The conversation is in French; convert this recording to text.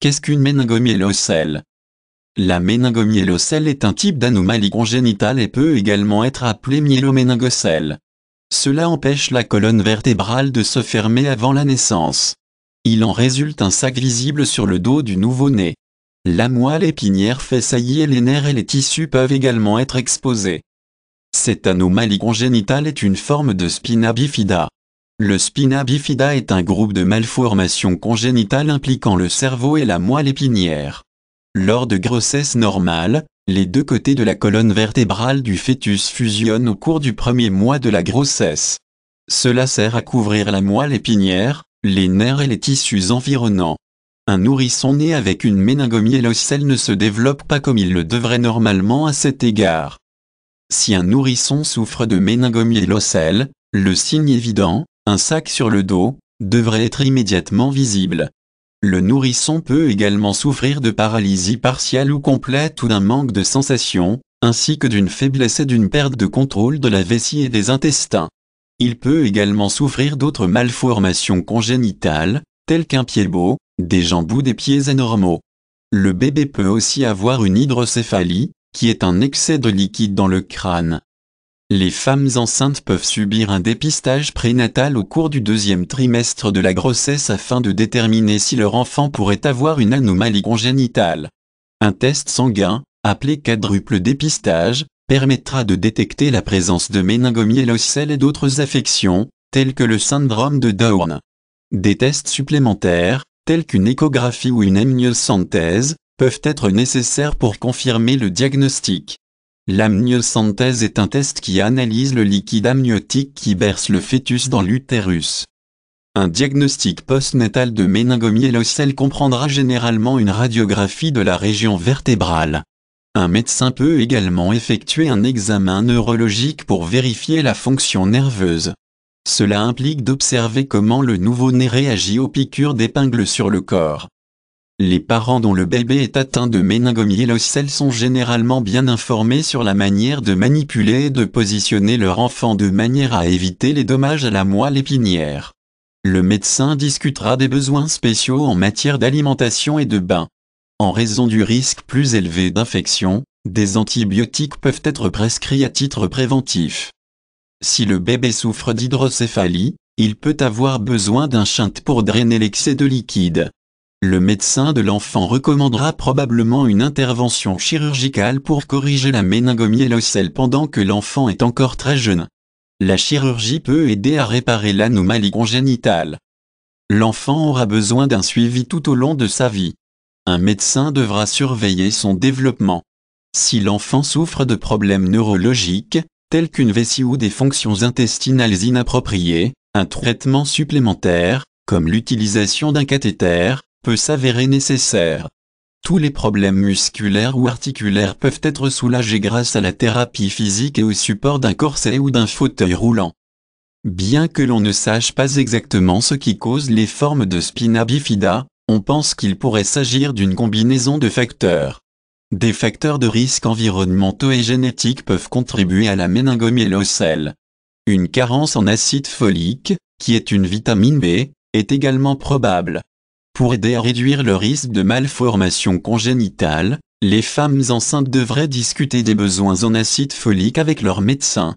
Qu'est-ce qu'une méningomyélocèle La méningomyélocèle est un type d'anomalie congénitale et peut également être appelée myéloméningocèle. Cela empêche la colonne vertébrale de se fermer avant la naissance. Il en résulte un sac visible sur le dos du nouveau-né. La moelle épinière fait saillir les nerfs et les tissus peuvent également être exposés. Cette anomalie congénitale est une forme de spina bifida. Le spina bifida est un groupe de malformations congénitales impliquant le cerveau et la moelle épinière. Lors de grossesse normale, les deux côtés de la colonne vertébrale du fœtus fusionnent au cours du premier mois de la grossesse. Cela sert à couvrir la moelle épinière, les nerfs et les tissus environnants. Un nourrisson né avec une méningomyélocèle ne se développe pas comme il le devrait normalement à cet égard. Si un nourrisson souffre de méningomyélocèle, le signe évident, un sac sur le dos, devrait être immédiatement visible. Le nourrisson peut également souffrir de paralysie partielle ou complète ou d'un manque de sensation, ainsi que d'une faiblesse et d'une perte de contrôle de la vessie et des intestins. Il peut également souffrir d'autres malformations congénitales, telles qu'un pied beau, des jambes ou des pieds anormaux. Le bébé peut aussi avoir une hydrocéphalie, qui est un excès de liquide dans le crâne. Les femmes enceintes peuvent subir un dépistage prénatal au cours du deuxième trimestre de la grossesse afin de déterminer si leur enfant pourrait avoir une anomalie congénitale. Un test sanguin, appelé quadruple dépistage, permettra de détecter la présence de méningomyélocèle et d'autres affections, telles que le syndrome de Down. Des tests supplémentaires, tels qu'une échographie ou une amniosynthèse, peuvent être nécessaires pour confirmer le diagnostic. L'amniosynthèse est un test qui analyse le liquide amniotique qui berce le fœtus dans l'utérus. Un diagnostic postnatal de méningomyélocèle comprendra généralement une radiographie de la région vertébrale. Un médecin peut également effectuer un examen neurologique pour vérifier la fonction nerveuse. Cela implique d'observer comment le nouveau-né réagit aux piqûres d'épingles sur le corps. Les parents dont le bébé est atteint de méningomyélocèle sont généralement bien informés sur la manière de manipuler et de positionner leur enfant de manière à éviter les dommages à la moelle épinière. Le médecin discutera des besoins spéciaux en matière d'alimentation et de bain. En raison du risque plus élevé d'infection, des antibiotiques peuvent être prescrits à titre préventif. Si le bébé souffre d'hydrocéphalie, il peut avoir besoin d'un shunt pour drainer l'excès de liquide. Le médecin de l'enfant recommandera probablement une intervention chirurgicale pour corriger la et méningomyélocèle pendant que l'enfant est encore très jeune. La chirurgie peut aider à réparer l'anomalie congénitale. L'enfant aura besoin d'un suivi tout au long de sa vie. Un médecin devra surveiller son développement. Si l'enfant souffre de problèmes neurologiques, tels qu'une vessie ou des fonctions intestinales inappropriées, un traitement supplémentaire, comme l'utilisation d'un cathéter, s'avérer nécessaire. Tous les problèmes musculaires ou articulaires peuvent être soulagés grâce à la thérapie physique et au support d'un corset ou d'un fauteuil roulant. Bien que l'on ne sache pas exactement ce qui cause les formes de spina bifida, on pense qu'il pourrait s'agir d'une combinaison de facteurs. Des facteurs de risque environnementaux et génétiques peuvent contribuer à la méningomyélocèle. Une carence en acide folique, qui est une vitamine B, est également probable. Pour aider à réduire le risque de malformation congénitale, les femmes enceintes devraient discuter des besoins en acide folique avec leur médecin.